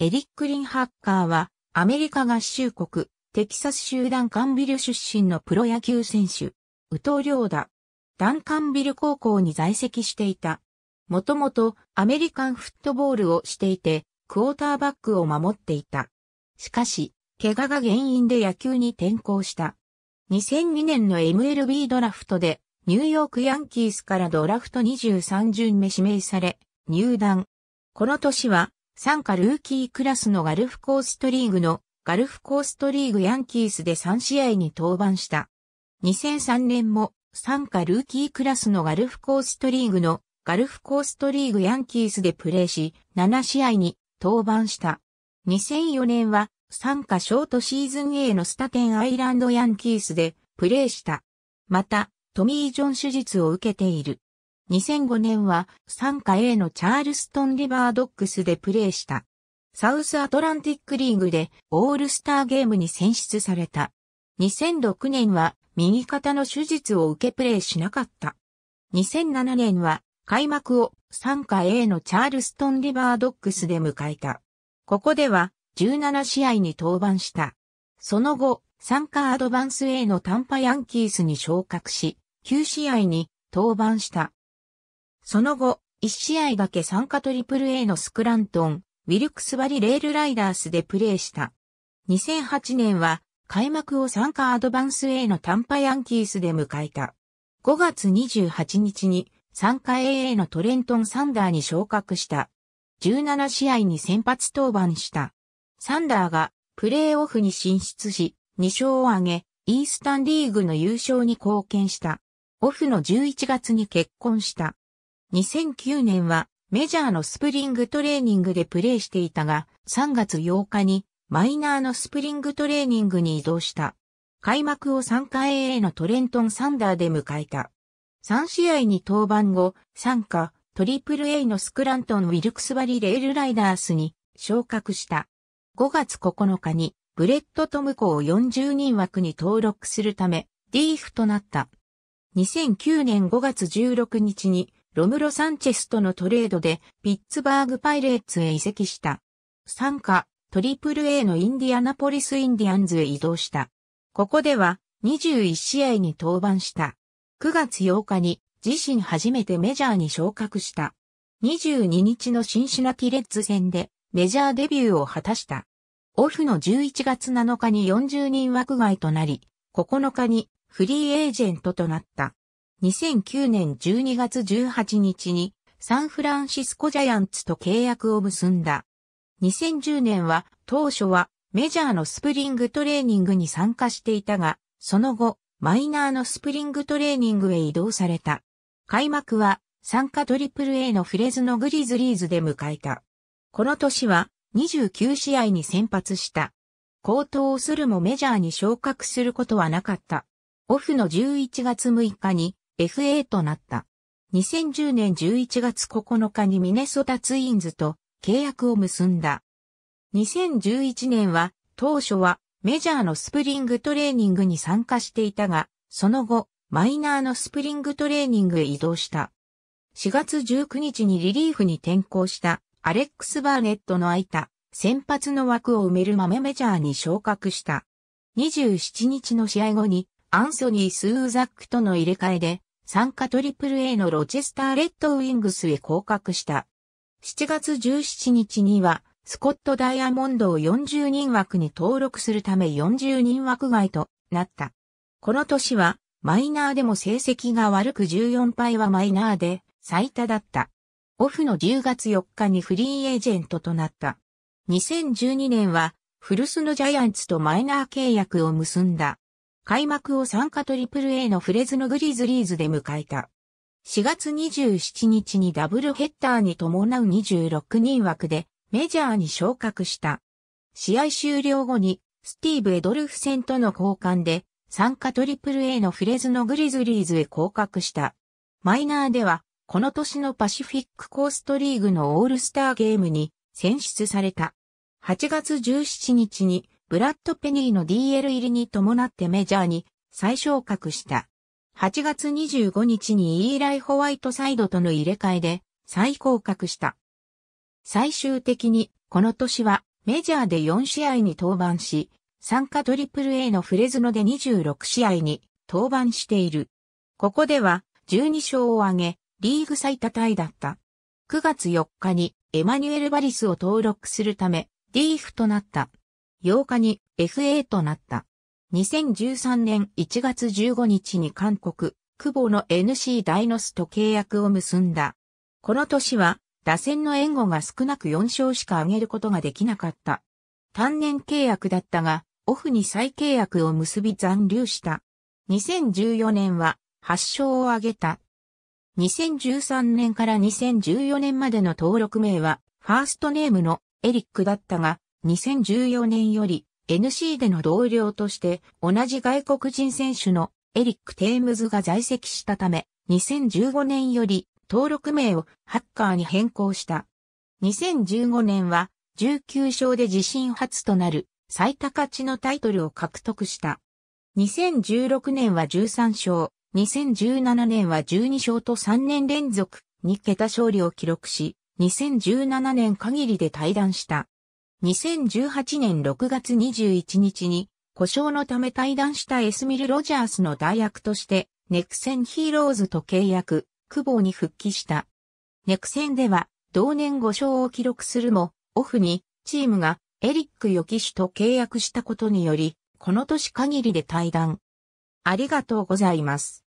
エリック・リンハッカーは、アメリカ合衆国、テキサス州ダンカンビル出身のプロ野球選手、ウト・リョーダンカンビル高校に在籍していた。もともとアメリカンフットボールをしていて、クォーターバックを守っていた。しかし、怪我が原因で野球に転向した。2002年の MLB ドラフトで、ニューヨークヤンキースからドラフト23巡目指名され、入団。この年は、参加ルーキークラスのガルフコーストリーグのガルフコーストリーグヤンキースで3試合に登板した。2003年も参加ルーキークラスのガルフコーストリーグのガルフコーストリーグヤンキースでプレーし、7試合に登板した。2004年は参加ショートシーズン A のスタテンアイランドヤンキースでプレーした。また、トミー・ジョン手術を受けている。2005年は参加 A のチャールストンリバードックスでプレーした。サウスアトランティックリーグでオールスターゲームに選出された。2006年は右肩の手術を受けプレーしなかった。2007年は開幕を参加 A のチャールストンリバードックスで迎えた。ここでは17試合に登板した。その後、参加アドバンス A のタンパヤンキースに昇格し、9試合に登板した。その後、1試合だけ参加 AAA のスクラントン、ウィルクスバリレールライダースでプレーした。2008年は開幕を参加アドバンス A のタンパヤンキースで迎えた。5月28日に参加 AA のトレントン・サンダーに昇格した。17試合に先発登板した。サンダーがプレーオフに進出し、2勝を挙げ、イースタンリーグの優勝に貢献した。オフの11月に結婚した。2009年はメジャーのスプリングトレーニングでプレーしていたが、3月8日にマイナーのスプリングトレーニングに移動した。開幕を3回 A のトレントン・サンダーで迎えた。3試合に登板後、参加、トリプル A のスクラントン・ウィルクスバリレールライダースに昇格した。5月9日にブレット・トムコを40人枠に登録するため、ディーフとなった。2009年5月16日にロムロ・サンチェスとのトレードでピッツバーグ・パイレーツへ移籍した。参加、トリプル A のインディアナポリス・インディアンズへ移動した。ここでは21試合に登板した。9月8日に自身初めてメジャーに昇格した。22日のシンシナティレッズ戦でメジャーデビューを果たした。オフの11月7日に40人枠外となり、9日にフリーエージェントとなった。2009年12月18日にサンフランシスコジャイアンツと契約を結んだ。2010年は当初はメジャーのスプリングトレーニングに参加していたが、その後、マイナーのスプリングトレーニングへ移動された。開幕は、参加 AAA のフレズのグリズリーズで迎えた。この年は、29試合に先発した。高騰するもメジャーに昇格することはなかった。オフの11月6日に FA となった。2010年11月9日にミネソタツインズと契約を結んだ。2011年は当初はメジャーのスプリングトレーニングに参加していたが、その後、マイナーのスプリングトレーニングへ移動した。4月19日にリリーフに転向したアレックス・バーネットの空いた先発の枠を埋める豆メジャーに昇格した。27日の試合後にアンソニー・スーザックとの入れ替えで参加 AAA のロチェスターレッドウィングスへ降格した。7月17日には、スコットダイヤモンドを40人枠に登録するため40人枠外となった。この年は、マイナーでも成績が悪く14敗はマイナーで最多だった。オフの10月4日にフリーエージェントとなった。2012年は、フルスのジャイアンツとマイナー契約を結んだ。開幕を参加トリプル A のフレズノグリズリーズで迎えた。4月27日にダブルヘッダーに伴う26人枠でメジャーに昇格した。試合終了後にスティーブ・エドルフ戦との交換で参加トリプル A のフレズノグリズリーズへ降格した。マイナーではこの年のパシフィックコーストリーグのオールスターゲームに選出された。8月17日にブラッド・ペニーの DL 入りに伴ってメジャーに再昇格した。8月25日にイーライ・ホワイトサイドとの入れ替えで再降格した。最終的にこの年はメジャーで4試合に登板し、参加トリプル a のフレズノで26試合に登板している。ここでは12勝を挙げ、リーグ最多タイだった。9月4日にエマニュエル・バリスを登録するため、リーフとなった。8日に FA となった。2013年1月15日に韓国、久保の NC ダイノスと契約を結んだ。この年は、打線の援護が少なく4勝しか挙げることができなかった。単年契約だったが、オフに再契約を結び残留した。2014年は8勝を挙げた。2013年から2014年までの登録名は、ファーストネームのエリックだったが、2014年より NC での同僚として同じ外国人選手のエリック・テームズが在籍したため、2015年より登録名をハッカーに変更した。2015年は19勝で自身初となる最多勝ちのタイトルを獲得した。2016年は13勝、2017年は12勝と3年連続2桁勝利を記録し、2017年限りで退団した。2018年6月21日に、故障のため退団したエスミル・ロジャースの代役として、ネクセンヒーローズと契約、久保に復帰した。ネクセンでは、同年5勝を記録するも、オフに、チームがエリック・ヨキシュと契約したことにより、この年限りで退団。ありがとうございます。